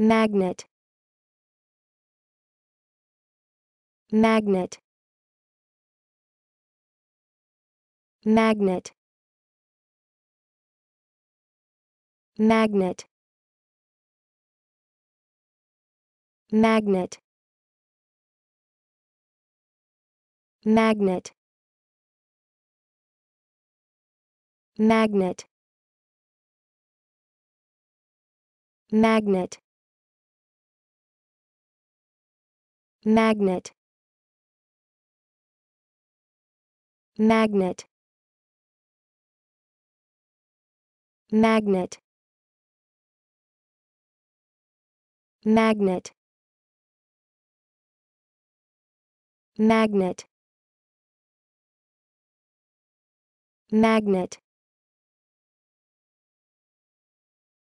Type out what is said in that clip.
magnet magnet magnet magnet magnet magnet magnet magnet magnet magnet magnet magnet magnet magnet